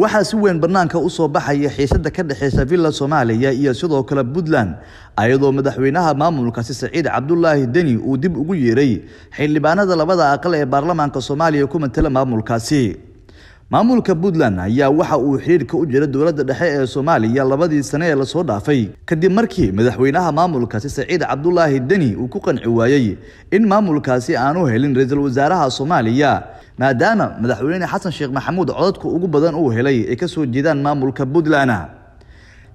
waxaa si weyn bannaanka u soo baxaya xiisadda ka dhexeysa villa soomaaliya iyo sidoo kale puntland ayadoo madaxweynaha maamulkaasi saciid cabdulaahi deni uu dib ugu yeeray xildhibaanada labada aqal ee baarlamaanka soomaaliya ku matala maamulkaasi maamulka puntland ayaa waxa uu xidhiirka u jira dowladda dhexe ee soomaaliya labadii sane ee lasoo dhaafay kadib markii madaxweynaha maamulkaasi saciid cabdulaahi deni uu ku qanci waayey in maamulkaasi aanu helin ra iisal wasaaraha soomaaliya maadaama madaxweyne xasan sheekh maxamuud codadka ugu badan uu helay ay ka soo jeedaan maamulka puntland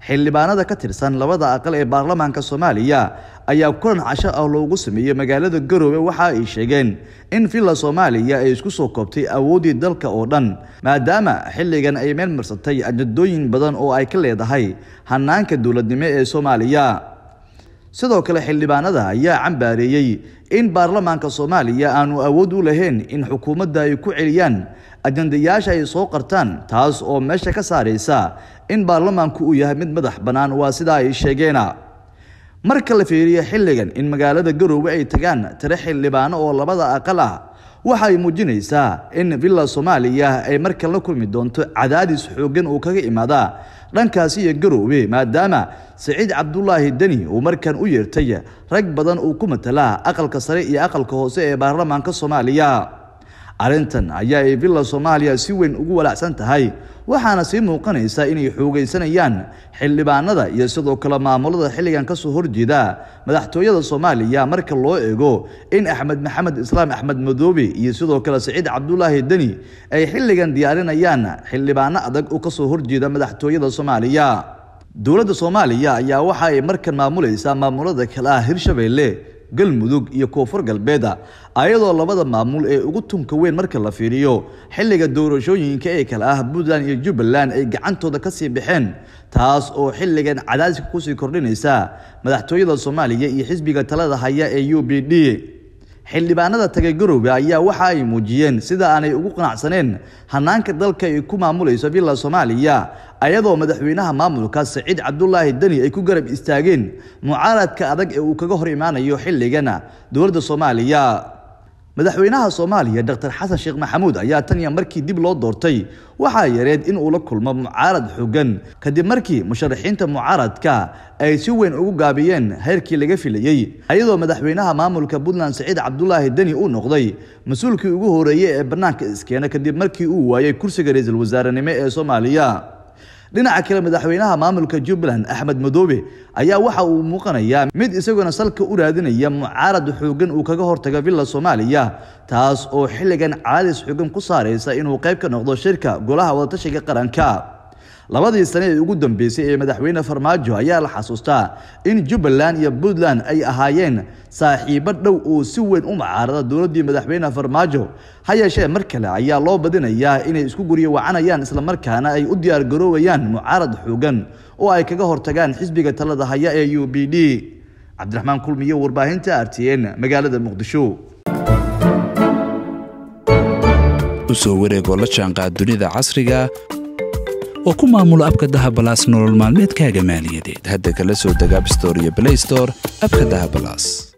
xildhibaanada ka tirsan labada aqal ee baarlamaanka soomaaliya ayaa kulan casho ah loogu sameeyey magaalada garoowe waxa ay sheegeen in villa soomaaliya ay isku soo koobtay awooddii dalka oo dhan maadaama xilligan ay meel marsatay ajadooyin badan oo ay ka leedahay hanaanka dowladnimo ee soomaaliya sidoo kale xildhibaanada ayaa cambaareeyey in baarlamaanka soomaaliya aanu awood u lahayn in xukuumadda ay ku celiyaan ajandayaasha ay soo qartaan taas oo meesha ka saaraysa in baarlamaanku uu yahay mid madax bannaan waa sidaa ay sheegeena marka la fiiriyo xilligan in magaalada garowe ay tagaan tiro xildhibaano oo labada aqal ah waxay muujinaysaa in villa soomaaliya ay markan la kulmi doonto cadaadis xooggan uu kaga imaadaa dhankaasi iyo garowe maadaama siciid cabdulaahi deni uu markan u yeertay rag badan uu ku matalaa aqalka sare iyo aqalka hoose ee baarlamaanka soomaaliya arrintan ayaa ay bila soomaaliya si weyn ugu walaacsan tahay waxaana sii muuqanaysa inay xoogaysanayaan xildhibaanada iyo sidoo kale maamulada xilligan kasoo horjeeda madaxtooyada soomaaliya marka loo eego in axmed maxamed islaam axmed madoobe iyo sidoo kale saciid cabdulaahi deni ay xilligan diyaarinayaan xildhibaano adag oo kasoo horjeeda madaxtooyada soomaaliya dowladda soomaaliya ayaa waxa ay markan maamulaysaa maamulada kale ah hirshabeelle galmudug iyo koonfur galbeeda ayadoo labada maamul ee ugu tunka weyn marka la fiiriyo xilliga doorashooyinka ee kale ah puntland iyo jubbaland ay gacantooda ka sii baxeen taas oo xilligan cadaadiska kusii kordhinaysa madaxtooyada soomaaliya iyo xisbiga talada haya ee u b d xildhibaanada tagay garowga ayaa waxa ay muujiyeen sida aanay ugu qanacsaneen hanaanka dalka ay ku maamulayso villa soomaaliya ayadoo madaxweynaha maamulka saciid cabdulaahi deni ay ku garab istaageen mucaaradka adag ee uu kaga hor imaanayo xilligana dowladda soomaaliya madaxweynaha soomaaliya dr xasan sheekh maxamuud ayaa tan iyo markii dib loo doortay waxaa yareed inuu la kulmo mucaarad xoogan kadib markii musharaxiinta mucaaradka ay si weyn ugu gaabiyeen heerkii laga filayey iyadoo madaxweynaha maamulka puntland saciid cabdulaahi deni uu noqday mas-uulkii ugu horeeyey ee bannaanka iskeena kadib markii uu waayey kursiga ra iisal wasaarenimo ee soomaaliya dhinaca kale madaxweynaha maamulka jubbaland axmed madoobe ayaa waxa uu muuqanayaa mid isaguna salka u raadinaya mucaarad xooggan uu kaga hortaga villa soomaaliya taas oo xilligan cadaadis xoogan ku saaraysa inuu qayb ka noqdo shirka golaha wadatashiga qaranka labadii sane ee ugu dambeysay ee madaxweyne farmaajo ayaa la xasuustaa in jubbaland iyo puntland ay ahaayeen saaxiibo dhow oo si weyn u mucaarada dowladdii madaxweyne farmaajo ha yeeshee mar kale ayaa loo badinayaa inay isku guryo wacanayaan isla markaana ay u diyaargaroobayaan mucaarad xoogan oo ay kaga hortagaan xisbiga talada haya ee u b d cabdiraxmaan kulmiyo warbaahinta r t n magaalada muqdisho usoo wareegoo la jaanqaad dunida casriga oo ku maamulo abka dahabalaas nolol maalmeedkaaga maaliyadeed hadda kala soo dega abstor iyo blaystor abka dahabalaas